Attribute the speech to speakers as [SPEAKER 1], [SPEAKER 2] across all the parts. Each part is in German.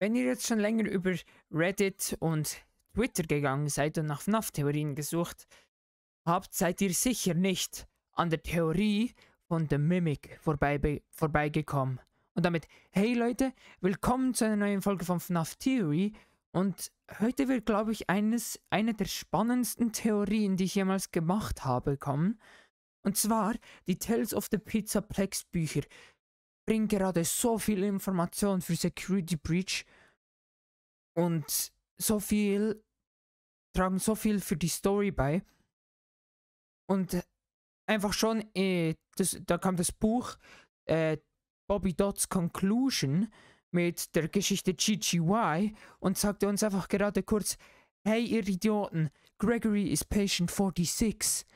[SPEAKER 1] Wenn ihr jetzt schon länger über Reddit und Twitter gegangen seid und nach FNAF-Theorien gesucht habt, seid ihr sicher nicht an der Theorie von The Mimic vorbei, vorbeigekommen. Und damit, hey Leute, willkommen zu einer neuen Folge von FNAF Theory. Und heute wird, glaube ich, eines, eine der spannendsten Theorien, die ich jemals gemacht habe, kommen. Und zwar die Tales of the Pizza Plex Bücher bringt gerade so viel Information für Security Breach und so viel, tragen so viel für die Story bei. Und einfach schon, äh, das, da kam das Buch äh, Bobby Dotts Conclusion mit der Geschichte GGY und sagte uns einfach gerade kurz, hey ihr Idioten, Gregory ist Patient 46.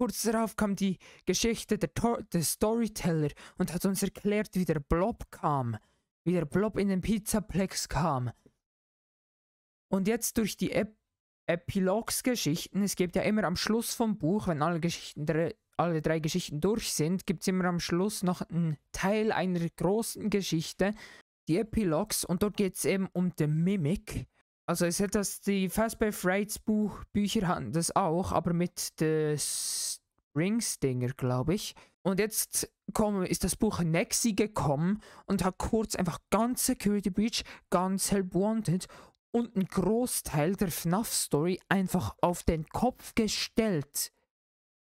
[SPEAKER 1] Kurz darauf kam die Geschichte der, Tor Storyteller und hat uns erklärt, wie der Blob kam, wie der Blob in den Pizzaplex kam. Und jetzt durch die Ep Epilogsgeschichten, es gibt ja immer am Schluss vom Buch, wenn alle Geschichten alle drei Geschichten durch sind, gibt es immer am Schluss noch einen Teil einer großen Geschichte, die Epilogs, und dort geht es eben um den Mimik. Also es hat das, die Fastbeth Rights Buch, Bücher hatten das auch, aber mit des Rings-Dinger, glaube ich. Und jetzt komm, ist das Buch Nexi gekommen und hat kurz einfach ganz Security Breach, ganz Help Wanted und einen Großteil der FNAF-Story einfach auf den Kopf gestellt.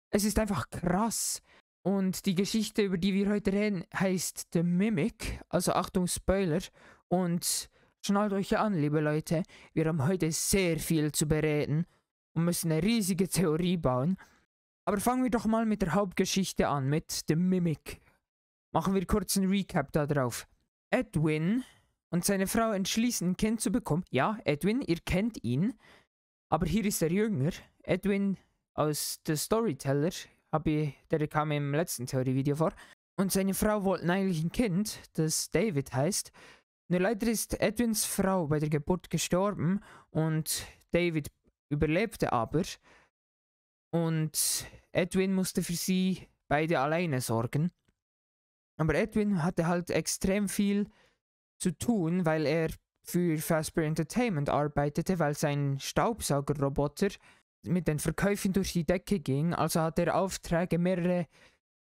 [SPEAKER 1] Es ist einfach krass. Und die Geschichte, über die wir heute reden, heißt The Mimic, also Achtung Spoiler. Und Schnallt euch an, liebe Leute, wir haben heute sehr viel zu bereden und müssen eine riesige Theorie bauen. Aber fangen wir doch mal mit der Hauptgeschichte an, mit dem Mimik. Machen wir kurz einen Recap darauf. Edwin und seine Frau entschließen, ein Kind zu bekommen. Ja, Edwin, ihr kennt ihn. Aber hier ist er jünger. Edwin aus The Storyteller, ich, der kam im letzten Theorievideo vor. Und seine Frau wollten eigentlich ein Kind, das David heißt. Nur leider ist Edwins Frau bei der Geburt gestorben und David überlebte aber. Und Edwin musste für sie beide alleine sorgen. Aber Edwin hatte halt extrem viel zu tun, weil er für Fazbear Entertainment arbeitete, weil sein Staubsaugerroboter mit den Verkäufen durch die Decke ging. Also hatte er Aufträge, mehrere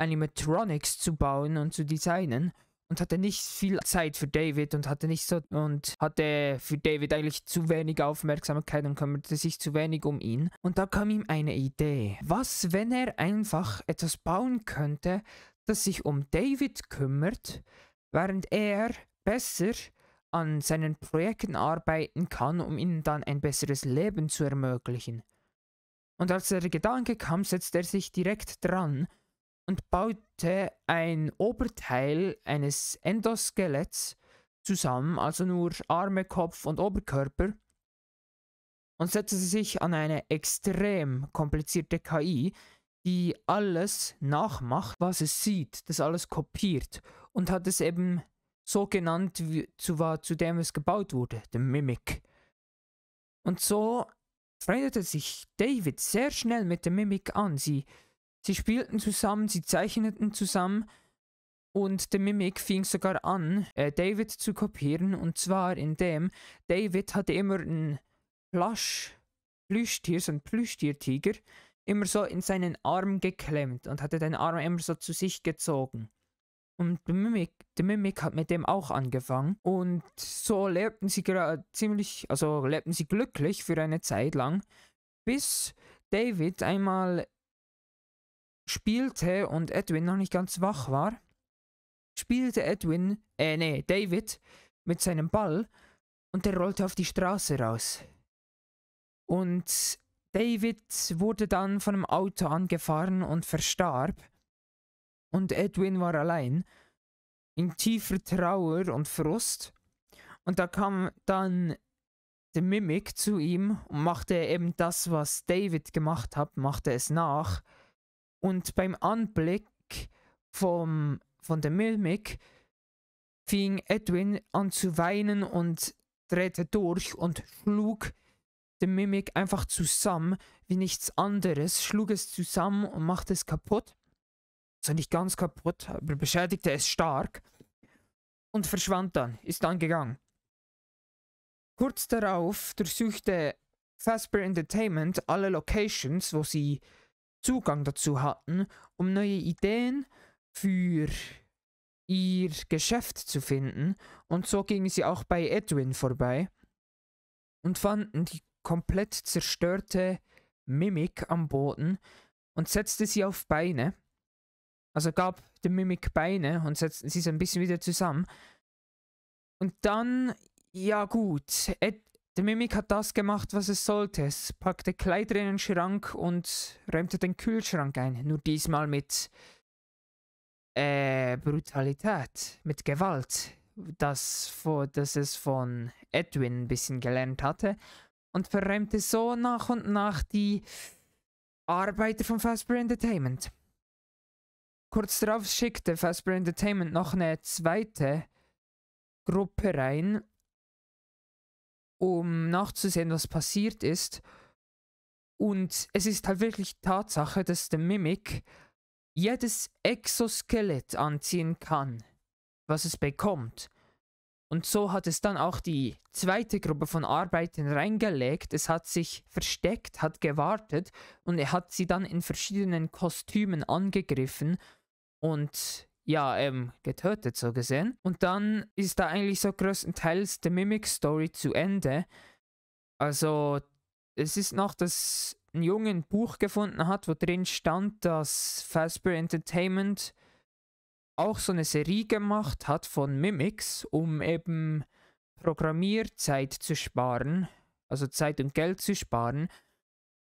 [SPEAKER 1] Animatronics zu bauen und zu designen und hatte nicht viel Zeit für David und hatte nicht so und hatte für David eigentlich zu wenig Aufmerksamkeit und kümmerte sich zu wenig um ihn. Und da kam ihm eine Idee. Was, wenn er einfach etwas bauen könnte, das sich um David kümmert, während er besser an seinen Projekten arbeiten kann, um ihnen dann ein besseres Leben zu ermöglichen. Und als der Gedanke kam, setzte er sich direkt dran und baute ein Oberteil eines Endoskeletts zusammen, also nur Arme, Kopf und Oberkörper, und setzte sich an eine extrem komplizierte KI, die alles nachmacht, was es sieht, das alles kopiert und hat es eben so genannt, wie, zu, zu dem es gebaut wurde, dem Mimik. Und so freundete sich David sehr schnell mit dem Mimik an. Sie Sie spielten zusammen, sie zeichneten zusammen und der Mimik fing sogar an, äh, David zu kopieren und zwar indem David hatte immer ein Plush, Plüschtier, so ein Plüschtiertiger, immer so in seinen Arm geklemmt und hatte den Arm immer so zu sich gezogen. Und der Mimik, der Mimik hat mit dem auch angefangen. Und so lebten sie gerade ziemlich, also lebten sie glücklich für eine Zeit lang, bis David einmal spielte und Edwin noch nicht ganz wach war, spielte Edwin, äh nee, David mit seinem Ball und der rollte auf die Straße raus. Und David wurde dann von einem Auto angefahren und verstarb. Und Edwin war allein, in tiefer Trauer und Frust. Und da kam dann der Mimik zu ihm und machte eben das, was David gemacht hat, machte es nach und beim Anblick vom, von der Mimik fing Edwin an zu weinen und drehte durch und schlug den Mimik einfach zusammen, wie nichts anderes, schlug es zusammen und machte es kaputt. Also nicht ganz kaputt, aber beschädigte es stark. Und verschwand dann, ist dann gegangen. Kurz darauf durchsuchte Fasper Entertainment alle Locations, wo sie Zugang dazu hatten, um neue Ideen für ihr Geschäft zu finden, und so gingen sie auch bei Edwin vorbei und fanden die komplett zerstörte Mimik am Boden und setzte sie auf Beine. Also gab der Mimik Beine und setzten sie so ein bisschen wieder zusammen. Und dann, ja gut, Ed der Mimik hat das gemacht, was es sollte. Es packte Kleider in den Schrank und räumte den Kühlschrank ein. Nur diesmal mit äh, Brutalität, mit Gewalt. Das, das es von Edwin ein bisschen gelernt hatte. Und verräumte so nach und nach die Arbeiter von Fazbear Entertainment. Kurz darauf schickte Fazbear Entertainment noch eine zweite Gruppe rein um nachzusehen, was passiert ist. Und es ist halt wirklich Tatsache, dass der Mimik jedes Exoskelett anziehen kann, was es bekommt. Und so hat es dann auch die zweite Gruppe von Arbeitern reingelegt. Es hat sich versteckt, hat gewartet und er hat sie dann in verschiedenen Kostümen angegriffen. Und ja, ähm, getötet, so gesehen. Und dann ist da eigentlich so größtenteils die Mimic-Story zu Ende. Also, es ist noch, dass ein Junge ein Buch gefunden hat, wo drin stand, dass Fazbear Entertainment auch so eine Serie gemacht hat von Mimics, um eben Programmierzeit zu sparen, also Zeit und Geld zu sparen.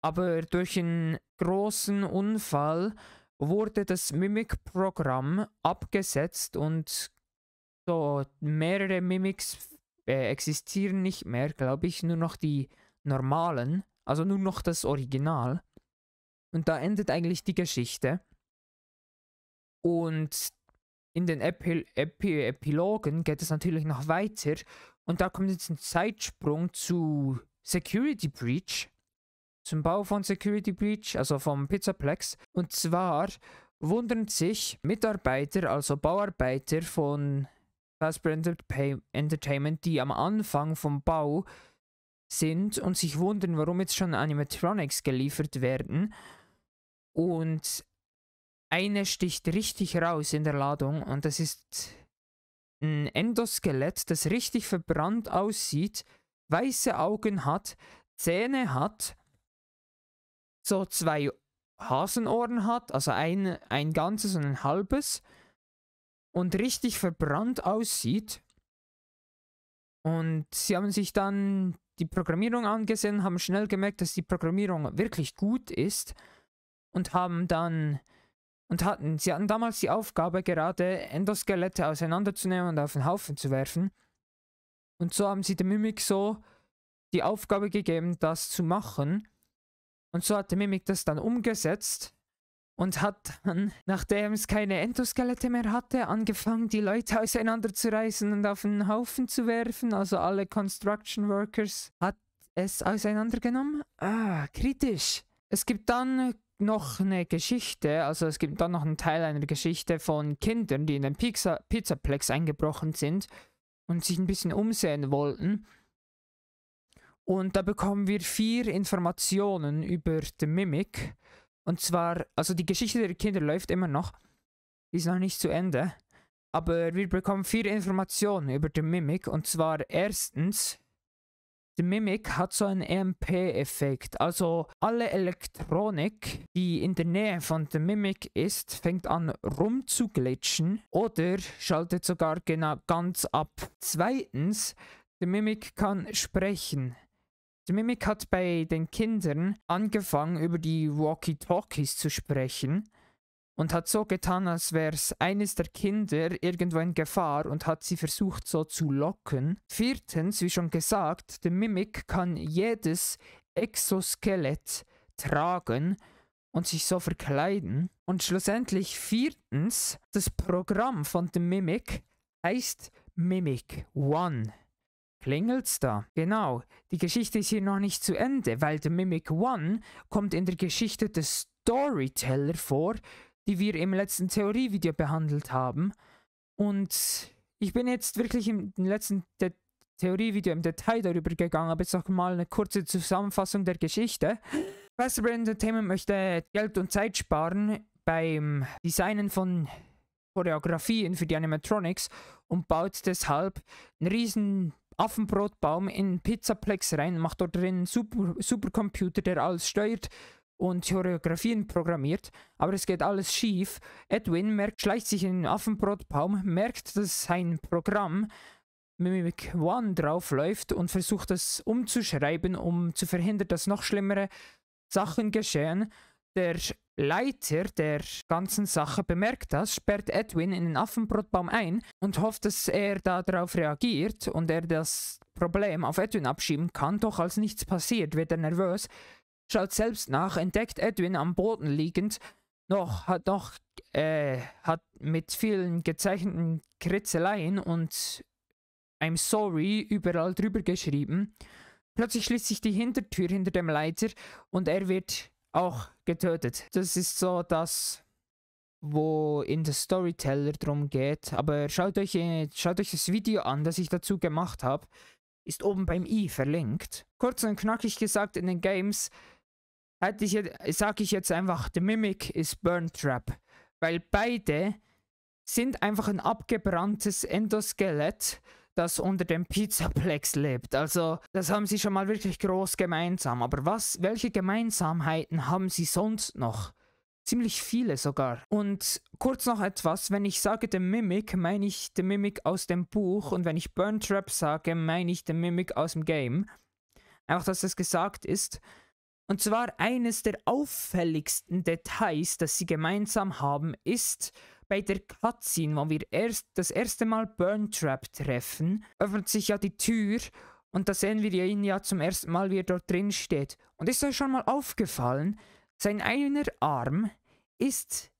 [SPEAKER 1] Aber durch einen großen Unfall wurde das Mimic-Programm abgesetzt und so mehrere Mimics äh, existieren nicht mehr, glaube ich, nur noch die normalen, also nur noch das Original. Und da endet eigentlich die Geschichte. Und in den Epi Epi Epilogen geht es natürlich noch weiter. Und da kommt jetzt ein Zeitsprung zu Security Breach zum Bau von Security Breach, also vom Pizzaplex. Und zwar wundern sich Mitarbeiter, also Bauarbeiter von Casper Entertainment, die am Anfang vom Bau sind und sich wundern, warum jetzt schon Animatronics geliefert werden. Und eine sticht richtig raus in der Ladung und das ist ein Endoskelett, das richtig verbrannt aussieht, weiße Augen hat, Zähne hat so zwei Hasenohren hat, also ein, ein ganzes und ein halbes, und richtig verbrannt aussieht. Und sie haben sich dann die Programmierung angesehen, haben schnell gemerkt, dass die Programmierung wirklich gut ist und haben dann und hatten, sie hatten damals die Aufgabe, gerade Endoskelette auseinanderzunehmen und auf den Haufen zu werfen. Und so haben sie dem Mimik so die Aufgabe gegeben, das zu machen. Und so hat Mimik das dann umgesetzt und hat dann, nachdem es keine Endoskelette mehr hatte, angefangen, die Leute auseinanderzureißen und auf den Haufen zu werfen. Also alle Construction Workers hat es auseinandergenommen. Ah, kritisch. Es gibt dann noch eine Geschichte, also es gibt dann noch einen Teil einer Geschichte von Kindern, die in den Pizza Pizzaplex eingebrochen sind und sich ein bisschen umsehen wollten. Und da bekommen wir vier Informationen über The Mimic. Und zwar, also die Geschichte der Kinder läuft immer noch. Die ist noch nicht zu Ende. Aber wir bekommen vier Informationen über The Mimic. Und zwar erstens, The Mimic hat so einen EMP-Effekt. Also alle Elektronik, die in der Nähe von The Mimic ist, fängt an rumzuglitschen oder schaltet sogar genau ganz ab. Zweitens, The Mimic kann sprechen. Die Mimik hat bei den Kindern angefangen, über die Walkie-Talkies zu sprechen und hat so getan, als wäre es eines der Kinder irgendwo in Gefahr und hat sie versucht so zu locken. Viertens, wie schon gesagt, der Mimik kann jedes Exoskelett tragen und sich so verkleiden. Und schlussendlich viertens, das Programm von dem Mimik heißt Mimic One. Klingelt's da? Genau. Die Geschichte ist hier noch nicht zu Ende, weil The Mimic One kommt in der Geschichte des Storyteller vor, die wir im letzten Theorievideo behandelt haben. Und ich bin jetzt wirklich im letzten De Theorievideo im Detail darüber gegangen, aber jetzt noch mal eine kurze Zusammenfassung der Geschichte. Westerbrand Entertainment möchte Geld und Zeit sparen beim Designen von Choreografien für die Animatronics und baut deshalb einen riesen Affenbrotbaum in Pizzaplex rein, macht dort drin einen Super Supercomputer, der alles steuert und Choreografien programmiert, aber es geht alles schief. Edwin merkt, schleicht sich in den Affenbrotbaum, merkt, dass sein Programm Mimic One draufläuft und versucht das umzuschreiben, um zu verhindern, dass noch schlimmere Sachen geschehen. Der Leiter der ganzen Sache bemerkt das, sperrt Edwin in den Affenbrotbaum ein und hofft, dass er darauf reagiert und er das Problem auf Edwin abschieben kann, doch als nichts passiert, wird er nervös, schaut selbst nach, entdeckt Edwin am Boden liegend, noch hat noch äh, hat mit vielen gezeichneten Kritzeleien und I'm sorry überall drüber geschrieben. Plötzlich schließt sich die Hintertür hinter dem Leiter und er wird auch getötet. Das ist so das, wo in der Storyteller drum geht. Aber schaut euch, äh, schaut euch das Video an, das ich dazu gemacht habe. Ist oben beim i verlinkt. Kurz und knackig gesagt, in den Games hätte ich, sage ich jetzt einfach, The Mimic ist Burn Trap. Weil beide sind einfach ein abgebranntes Endoskelett das unter dem Pizzaplex lebt. Also, das haben sie schon mal wirklich groß gemeinsam. Aber was, welche Gemeinsamheiten haben sie sonst noch? Ziemlich viele sogar. Und kurz noch etwas, wenn ich sage The Mimic, meine ich The Mimic aus dem Buch und wenn ich Burn Trap sage, meine ich The Mimic aus dem Game. Einfach, dass das gesagt ist. Und zwar eines der auffälligsten Details, das sie gemeinsam haben, ist, bei der Cutscene, wo wir erst das erste Mal Burntrap treffen, öffnet sich ja die Tür und da sehen wir ihn ja zum ersten Mal, wie er dort drin steht. Und ist euch schon mal aufgefallen, sein einer Arm ist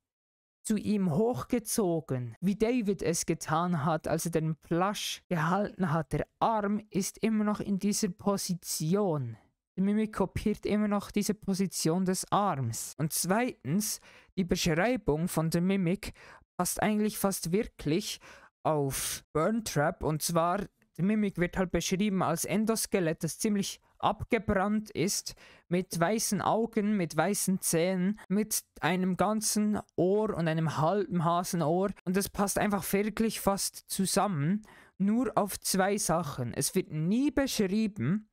[SPEAKER 1] zu ihm hochgezogen, wie David es getan hat, als er den Plush gehalten hat. Der Arm ist immer noch in dieser Position. Die Mimik kopiert immer noch diese Position des Arms. Und zweitens, die Beschreibung von The Mimik passt eigentlich fast wirklich auf Burn Trap. Und zwar, The Mimik wird halt beschrieben als Endoskelett, das ziemlich abgebrannt ist, mit weißen Augen, mit weißen Zähnen, mit einem ganzen Ohr und einem halben Hasenohr. Und das passt einfach wirklich fast zusammen. Nur auf zwei Sachen. Es wird nie beschrieben,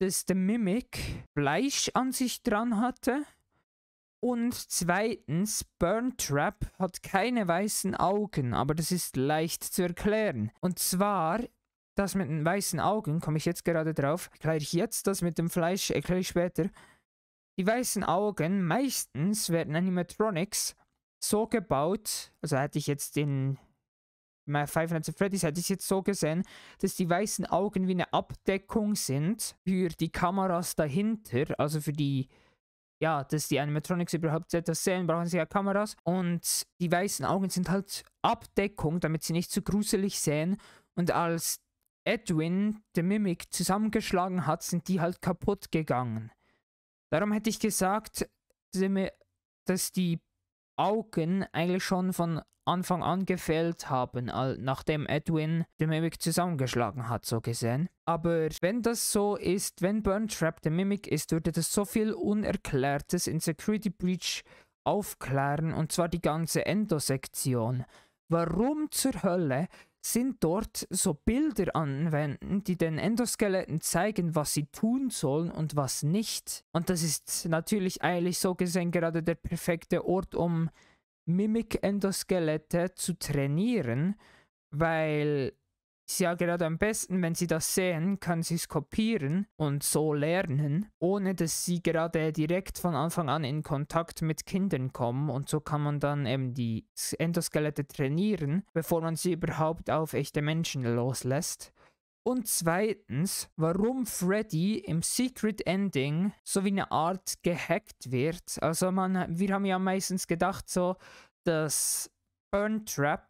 [SPEAKER 1] dass der Mimik Fleisch an sich dran hatte und zweitens, Burntrap hat keine weißen Augen, aber das ist leicht zu erklären. Und zwar, das mit den weißen Augen, komme ich jetzt gerade drauf, erkläre ich jetzt, das mit dem Fleisch erkläre ich später. Die weißen Augen, meistens werden Animatronics so gebaut, also hätte ich jetzt den Five Nights at Freddy's hätte ich jetzt so gesehen, dass die weißen Augen wie eine Abdeckung sind für die Kameras dahinter, also für die ja, dass die Animatronics überhaupt etwas sehen, brauchen sie ja Kameras. Und die weißen Augen sind halt Abdeckung, damit sie nicht zu gruselig sehen. Und als Edwin, der Mimik, zusammengeschlagen hat, sind die halt kaputt gegangen. Darum hätte ich gesagt, dass die Augen eigentlich schon von Anfang an gefällt haben, nachdem Edwin den Mimic zusammengeschlagen hat, so gesehen. Aber wenn das so ist, wenn Burn Trap der Mimic ist, würde das so viel Unerklärtes in Security Breach aufklären, und zwar die ganze Endosektion. Warum zur Hölle sind dort so Bilder anwenden, die den Endoskeletten zeigen, was sie tun sollen und was nicht. Und das ist natürlich eigentlich so gesehen gerade der perfekte Ort, um Mimik-Endoskelette zu trainieren, weil ist ja gerade am besten, wenn sie das sehen, kann sie es kopieren und so lernen, ohne dass sie gerade direkt von Anfang an in Kontakt mit Kindern kommen und so kann man dann eben die Endoskelette trainieren, bevor man sie überhaupt auf echte Menschen loslässt. Und zweitens, warum Freddy im Secret Ending so wie eine Art gehackt wird. Also man, wir haben ja meistens gedacht so, dass Burn Trap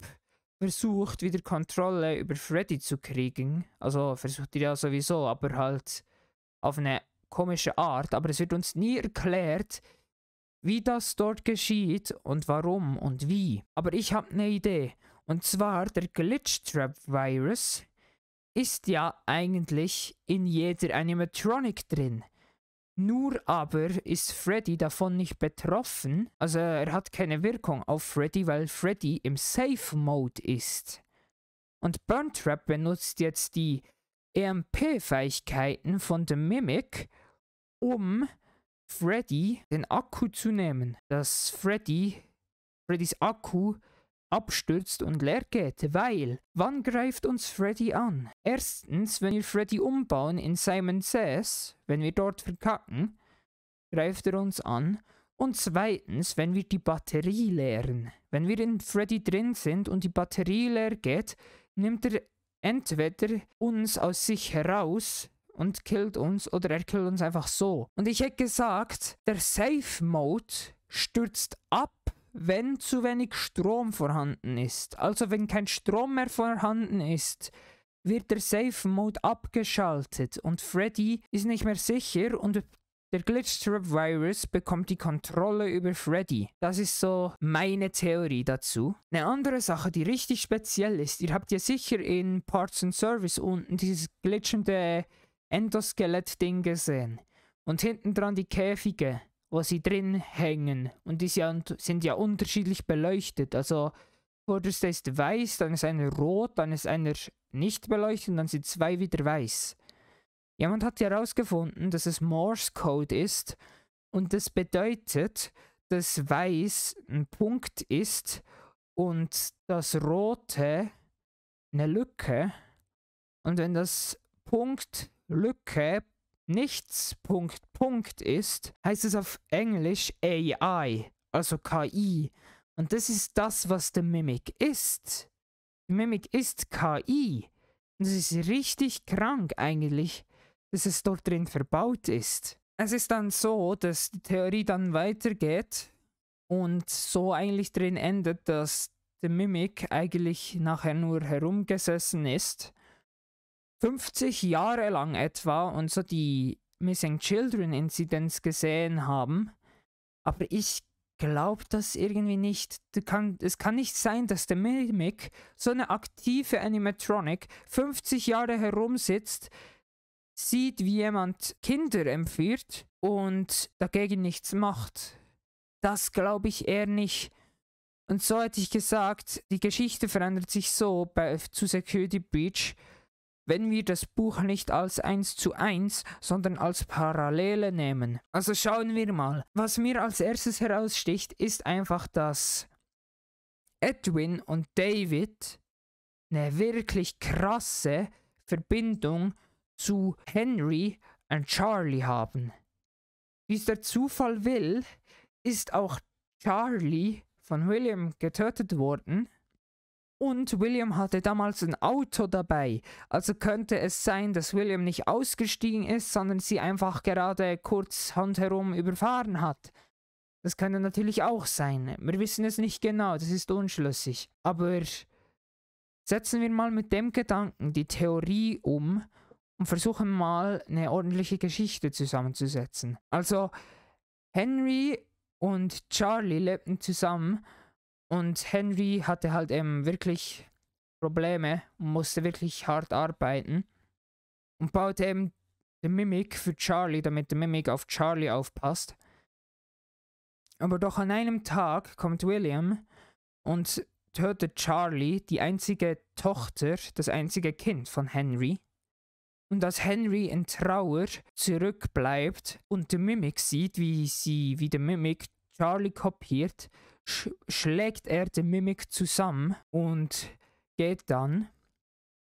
[SPEAKER 1] versucht, wieder Kontrolle über Freddy zu kriegen. Also versucht er ja sowieso, aber halt auf eine komische Art. Aber es wird uns nie erklärt, wie das dort geschieht und warum und wie. Aber ich habe eine Idee. Und zwar der Glitchtrap-Virus ist ja eigentlich in jeder Animatronic drin. Nur aber ist Freddy davon nicht betroffen, also er hat keine Wirkung auf Freddy, weil Freddy im Safe Mode ist. Und Burntrap benutzt jetzt die EMP-Fähigkeiten von The Mimic, um Freddy den Akku zu nehmen. Dass Freddy, Freddys Akku abstürzt und leer geht, weil wann greift uns Freddy an? Erstens, wenn wir Freddy umbauen in Simon Says, wenn wir dort verkacken, greift er uns an. Und zweitens, wenn wir die Batterie leeren. Wenn wir in Freddy drin sind und die Batterie leer geht, nimmt er entweder uns aus sich heraus, und killt uns oder er killt uns einfach so. Und ich hätte gesagt, der Safe Mode stürzt ab wenn zu wenig Strom vorhanden ist. Also wenn kein Strom mehr vorhanden ist, wird der Safe Mode abgeschaltet und Freddy ist nicht mehr sicher und der Glitchtrap Virus bekommt die Kontrolle über Freddy. Das ist so meine Theorie dazu. Eine andere Sache, die richtig speziell ist, ihr habt ja sicher in Parts and Service unten dieses glitschende Endoskelett-Ding gesehen. Und hinten dran die Käfige wo sie drin hängen. Und die sind ja unterschiedlich beleuchtet. Also vorderste ist weiß, dann ist einer rot, dann ist einer nicht beleuchtet und dann sind zwei wieder weiß. Jemand hat herausgefunden, dass es Morse Code ist und das bedeutet, dass weiß ein Punkt ist und das rote eine Lücke. Und wenn das Punkt Lücke nichts Punkt Punkt ist, heißt es auf Englisch AI, also KI. Und das ist das, was der Mimic ist. Die Mimic ist KI. Und es ist richtig krank eigentlich, dass es dort drin verbaut ist. Es ist dann so, dass die Theorie dann weitergeht und so eigentlich drin endet, dass der Mimic eigentlich nachher nur herumgesessen ist 50 Jahre lang etwa und so die Missing Children Incidents gesehen haben. Aber ich glaube das irgendwie nicht. Kann, es kann nicht sein, dass der Mimic, so eine aktive Animatronic, 50 Jahre herumsitzt, sieht, wie jemand Kinder empfiehlt und dagegen nichts macht. Das glaube ich eher nicht. Und so hätte ich gesagt, die Geschichte verändert sich so bei, zu Security Breach, wenn wir das Buch nicht als eins zu eins, sondern als Parallele nehmen. Also schauen wir mal. Was mir als erstes heraussticht, ist einfach, dass Edwin und David eine wirklich krasse Verbindung zu Henry und Charlie haben. Wie es der Zufall will, ist auch Charlie von William getötet worden und William hatte damals ein Auto dabei. Also könnte es sein, dass William nicht ausgestiegen ist, sondern sie einfach gerade kurz handherum überfahren hat. Das könnte natürlich auch sein. Wir wissen es nicht genau, das ist unschlüssig. Aber setzen wir mal mit dem Gedanken die Theorie um und versuchen mal eine ordentliche Geschichte zusammenzusetzen. Also, Henry und Charlie lebten zusammen und Henry hatte halt eben ähm, wirklich Probleme und musste wirklich hart arbeiten und baute eben ähm, den Mimik für Charlie, damit der Mimik auf Charlie aufpasst. Aber doch an einem Tag kommt William und tötet Charlie, die einzige Tochter, das einzige Kind von Henry. Und dass Henry in Trauer zurückbleibt und der Mimik sieht, wie sie, wie der Mimik Charlie kopiert, sch schlägt er den Mimik zusammen und geht dann.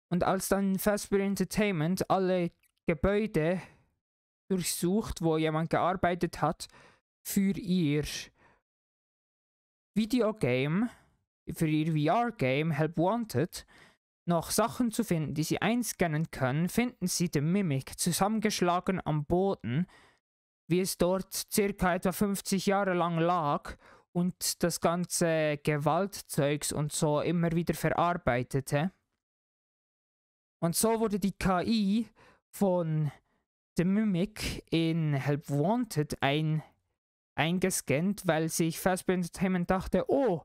[SPEAKER 1] Und als dann Fastbear Entertainment alle Gebäude durchsucht, wo jemand gearbeitet hat, für ihr Videogame, für ihr VR-Game Help Wanted, noch Sachen zu finden, die sie einscannen können, finden sie den Mimik zusammengeschlagen am Boden, wie es dort circa etwa 50 Jahre lang lag und das ganze Gewaltzeugs und so immer wieder verarbeitete. Und so wurde die KI von The Mimic in Help Wanted ein, eingescannt, weil sich Fazbear Entertainment dachte, oh,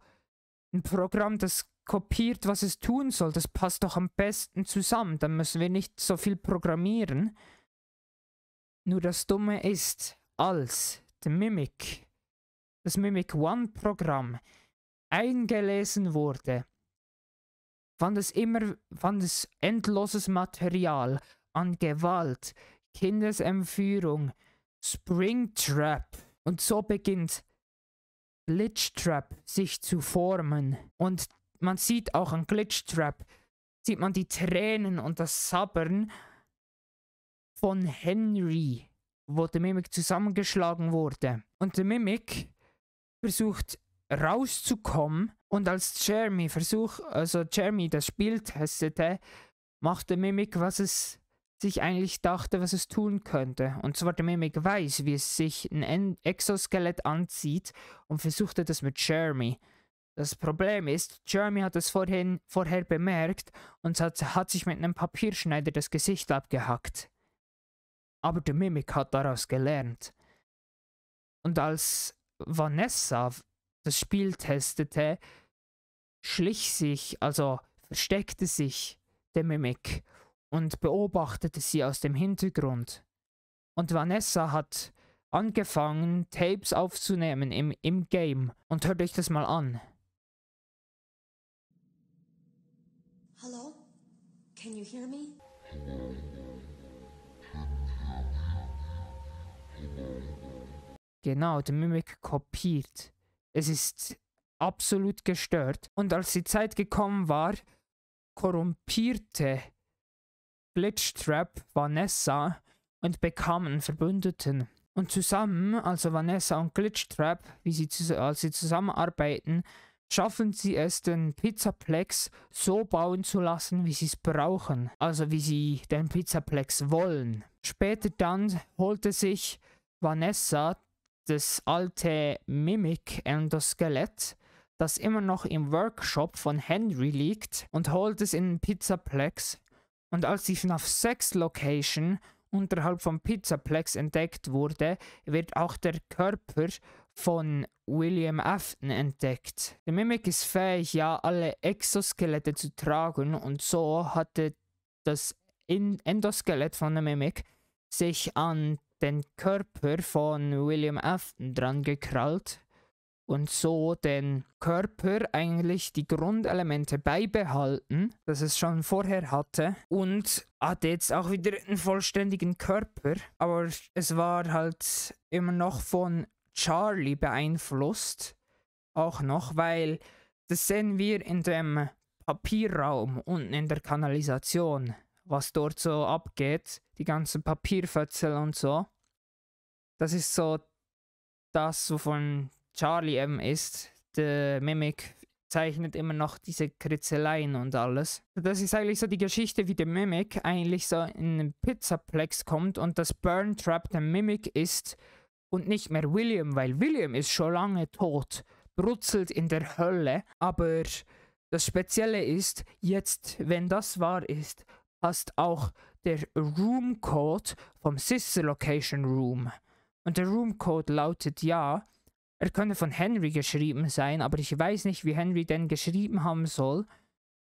[SPEAKER 1] ein Programm, das kopiert, was es tun soll, das passt doch am besten zusammen, dann müssen wir nicht so viel programmieren. Nur das Dumme ist, als The Mimic das Mimic One-Programm eingelesen wurde, fand es immer, fand es endloses Material an Gewalt, Kindesentführung, Springtrap. Und so beginnt Glitchtrap sich zu formen. Und man sieht auch an Glitchtrap, sieht man die Tränen und das Sabbern von Henry, wo der Mimic zusammengeschlagen wurde. Und der Mimic versucht rauszukommen und als Jeremy versucht, also Jeremy das Spiel testete, machte Mimik, was es sich eigentlich dachte, was es tun könnte. Und zwar der Mimik weiß, wie es sich ein Exoskelett anzieht und versuchte das mit Jeremy. Das Problem ist, Jeremy hat es vorhin, vorher bemerkt und hat, hat sich mit einem Papierschneider das Gesicht abgehackt. Aber der Mimik hat daraus gelernt. Und als Vanessa das Spiel testete, schlich sich, also versteckte sich der Mimik und beobachtete sie aus dem Hintergrund. Und Vanessa hat angefangen, Tapes aufzunehmen im, im Game. Und hört euch das mal an. Hello? Can you hear me? Genau, die Mimik kopiert. Es ist absolut gestört. Und als die Zeit gekommen war, korrumpierte Glitchtrap Vanessa und bekam einen Verbündeten. Und zusammen, also Vanessa und Glitchtrap, wie sie, als sie zusammenarbeiten, schaffen sie es, den Pizzaplex so bauen zu lassen, wie sie es brauchen, also wie sie den Pizzaplex wollen. Später dann holte sich Vanessa das alte Mimic-Endoskelett, das immer noch im Workshop von Henry liegt, und holt es in den Pizzaplex. Und als die FNAF 6 Location unterhalb vom Pizzaplex entdeckt wurde, wird auch der Körper von William Afton entdeckt. Der Mimic ist fähig, ja, alle Exoskelette zu tragen und so hatte das Endoskelett von der Mimic sich an den Körper von William Afton dran gekrallt und so den Körper eigentlich die Grundelemente beibehalten, das es schon vorher hatte und hat jetzt auch wieder einen vollständigen Körper, aber es war halt immer noch von Charlie beeinflusst, auch noch, weil das sehen wir in dem Papierraum unten in der Kanalisation was dort so abgeht, die ganzen Papierfötzel und so. Das ist so das, wovon Charlie eben ist. Der Mimik zeichnet immer noch diese Kritzeleien und alles. Das ist eigentlich so die Geschichte, wie der Mimic eigentlich so in den Pizzaplex kommt und das Burn Trap der Mimic ist und nicht mehr William, weil William ist schon lange tot, brutzelt in der Hölle, aber das Spezielle ist, jetzt, wenn das wahr ist, hast auch der Room Code vom Sister Location Room. Und der Room Code lautet ja, er könnte von Henry geschrieben sein, aber ich weiß nicht, wie Henry denn geschrieben haben soll.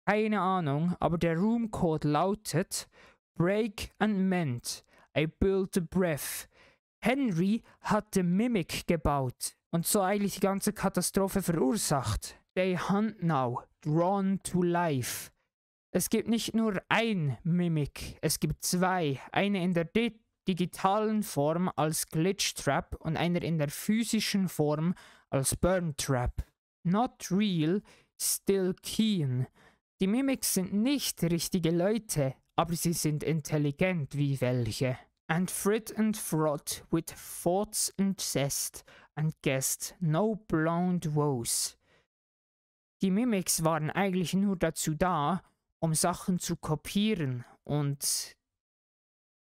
[SPEAKER 1] Keine Ahnung, aber der Room Code lautet Break and Mend. I built the breath. Henry hat hatte Mimic gebaut und so eigentlich die ganze Katastrophe verursacht. They hunt now, drawn to life. Es gibt nicht nur ein Mimik, es gibt zwei. Eine in der Di digitalen Form als Glitch Trap und eine in der physischen Form als Burn Trap. Not real, still keen. Die Mimics sind nicht richtige Leute, aber sie sind intelligent wie welche. And frit and fraught with thoughts and zest, and guessed no blonde woes. Die Mimics waren eigentlich nur dazu da, um Sachen zu kopieren und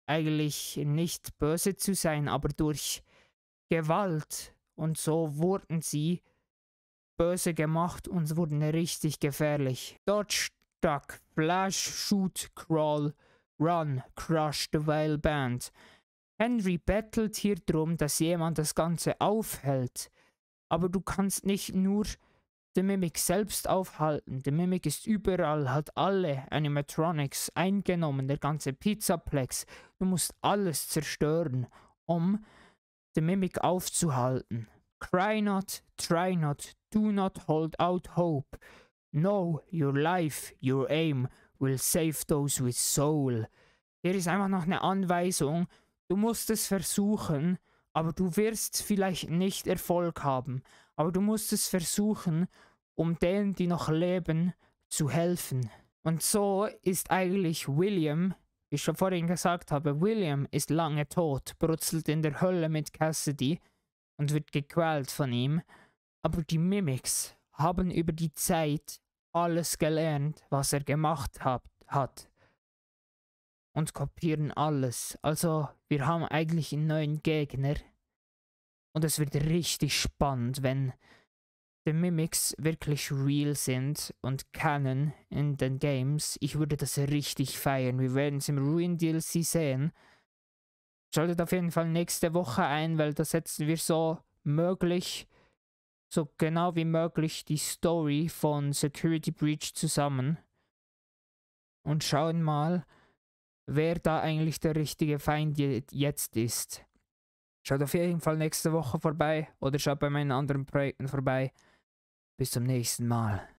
[SPEAKER 1] eigentlich nicht böse zu sein, aber durch Gewalt und so wurden sie böse gemacht und wurden richtig gefährlich. Dodge, Duck, Flash, Shoot, Crawl, Run, Crush the Wild Band. Henry bettelt hier drum, dass jemand das Ganze aufhält. Aber du kannst nicht nur der Mimic selbst aufhalten. Der Mimik ist überall, hat alle Animatronics eingenommen, der ganze Pizzaplex. Du musst alles zerstören, um den Mimik aufzuhalten. Cry not, try not, do not hold out hope. No, your life, your aim will save those with soul. Hier ist einfach noch eine Anweisung. Du musst es versuchen, aber du wirst vielleicht nicht Erfolg haben aber du musst es versuchen, um denen, die noch leben, zu helfen. Und so ist eigentlich William, wie ich schon vorhin gesagt habe, William ist lange tot, brutzelt in der Hölle mit Cassidy und wird gequält von ihm, aber die Mimics haben über die Zeit alles gelernt, was er gemacht hat, hat und kopieren alles. Also wir haben eigentlich einen neuen Gegner, und es wird richtig spannend, wenn die Mimics wirklich real sind und canon in den Games. Ich würde das richtig feiern. Wir werden es im Ruin DLC sehen. Schaltet auf jeden Fall nächste Woche ein, weil da setzen wir so möglich, so genau wie möglich die Story von Security Breach zusammen. Und schauen mal, wer da eigentlich der richtige Feind jetzt ist. Schaut auf jeden Fall nächste Woche vorbei oder schaut bei meinen anderen Projekten vorbei. Bis zum nächsten Mal.